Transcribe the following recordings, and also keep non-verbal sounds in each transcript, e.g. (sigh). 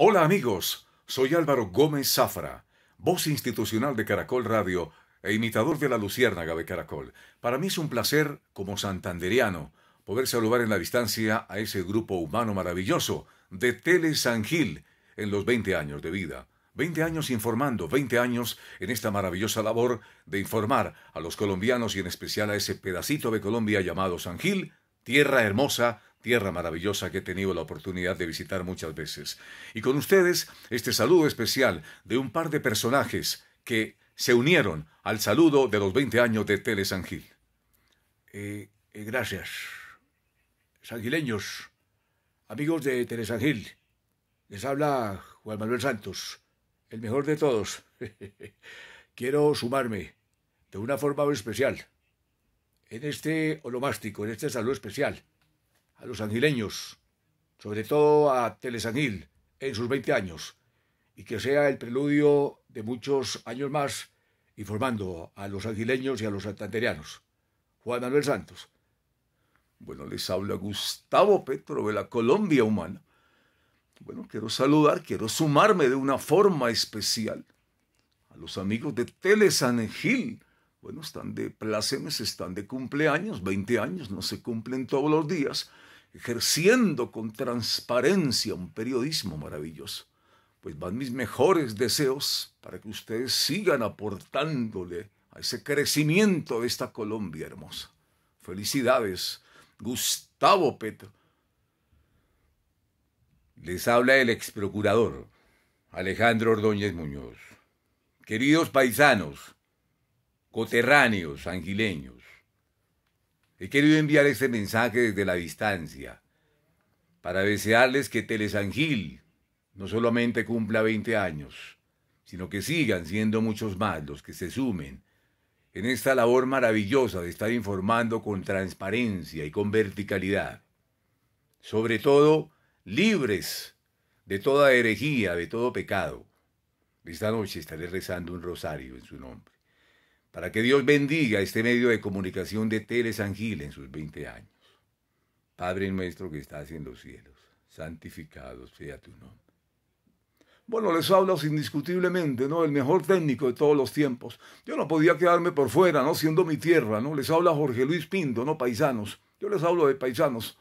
Hola amigos, soy Álvaro Gómez Zafra, voz institucional de Caracol Radio e imitador de la Luciérnaga de Caracol. Para mí es un placer, como santanderiano, poder saludar en la distancia a ese grupo humano maravilloso de Tele San Gil en los 20 años de vida. 20 años informando, 20 años en esta maravillosa labor de informar a los colombianos y en especial a ese pedacito de Colombia llamado San Gil, tierra hermosa, tierra maravillosa que he tenido la oportunidad de visitar muchas veces. Y con ustedes este saludo especial de un par de personajes que se unieron al saludo de los 20 años de Tele Gil. Eh, eh, gracias, sangileños, amigos de Tele Gil. Les habla Juan Manuel Santos, el mejor de todos. (laughs) Quiero sumarme de una forma muy especial en este holomástico, en este saludo especial a los angileños, sobre todo a Telesangil en sus 20 años, y que sea el preludio de muchos años más informando a los angileños y a los santanderianos Juan Manuel Santos. Bueno, les habla Gustavo Petro de la Colombia Humana. Bueno, quiero saludar, quiero sumarme de una forma especial a los amigos de Telesangil. Bueno, están de plácemes, están de cumpleaños, 20 años, no se cumplen todos los días ejerciendo con transparencia un periodismo maravilloso. Pues van mis mejores deseos para que ustedes sigan aportándole a ese crecimiento de esta Colombia hermosa. Felicidades, Gustavo Petro. Les habla el ex procurador Alejandro Ordóñez Muñoz. Queridos paisanos, coterráneos, angileños, He querido enviar este mensaje desde la distancia para desearles que Telesangil no solamente cumpla 20 años, sino que sigan siendo muchos más los que se sumen en esta labor maravillosa de estar informando con transparencia y con verticalidad. Sobre todo, libres de toda herejía, de todo pecado. Esta noche estaré rezando un rosario en su nombre para que Dios bendiga este medio de comunicación de Telesangil en sus 20 años. Padre nuestro que estás en los cielos, santificado sea tu nombre. Bueno, les hablo indiscutiblemente, ¿no? El mejor técnico de todos los tiempos. Yo no podía quedarme por fuera, ¿no? Siendo mi tierra, ¿no? Les habla Jorge Luis Pinto, ¿no? Paisanos. Yo les hablo de paisanos.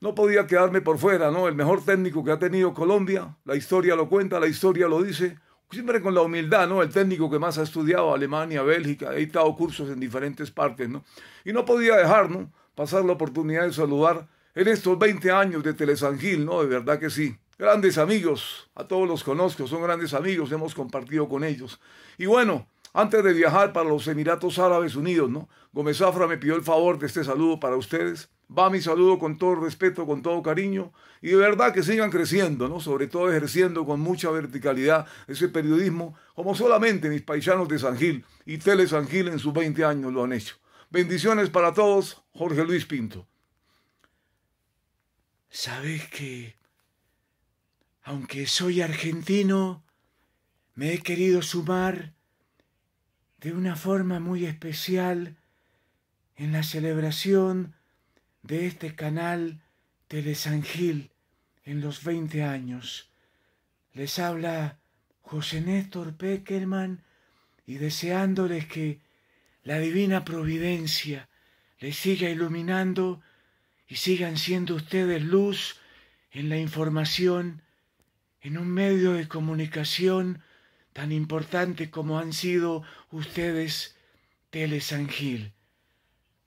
No podía quedarme por fuera, ¿no? El mejor técnico que ha tenido Colombia. La historia lo cuenta, la historia lo dice siempre con la humildad, ¿no? El técnico que más ha estudiado, Alemania, Bélgica, ha dictado cursos en diferentes partes, ¿no? Y no podía dejar, ¿no? Pasar la oportunidad de saludar en estos 20 años de Telesangil, ¿no? De verdad que sí. Grandes amigos, a todos los conozco, son grandes amigos, hemos compartido con ellos. Y bueno, antes de viajar para los Emiratos Árabes Unidos, ¿no? Gómez Afra me pidió el favor de este saludo para ustedes va mi saludo con todo respeto, con todo cariño, y de verdad que sigan creciendo, ¿no? Sobre todo ejerciendo con mucha verticalidad ese periodismo, como solamente mis paisanos de San Gil y Tele San Gil en sus 20 años lo han hecho. Bendiciones para todos, Jorge Luis Pinto. Sabes que, aunque soy argentino, me he querido sumar de una forma muy especial en la celebración de este canal Telesangil en los 20 años. Les habla José Néstor Peckerman y deseándoles que la divina providencia les siga iluminando y sigan siendo ustedes luz en la información, en un medio de comunicación tan importante como han sido ustedes Telesangil.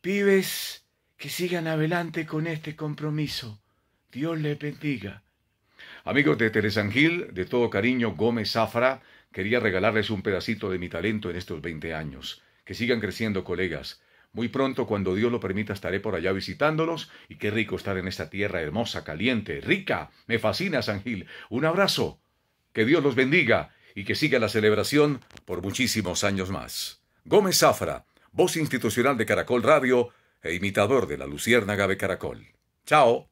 Pibes, que sigan adelante con este compromiso. Dios les bendiga. Amigos de Angil, de todo cariño, Gómez Zafra, quería regalarles un pedacito de mi talento en estos 20 años. Que sigan creciendo, colegas. Muy pronto, cuando Dios lo permita, estaré por allá visitándolos. Y qué rico estar en esta tierra hermosa, caliente, rica. Me fascina, San Un abrazo. Que Dios los bendiga y que siga la celebración por muchísimos años más. Gómez Zafra, voz institucional de Caracol Radio, e imitador de la luciérnaga de caracol. ¡Chao!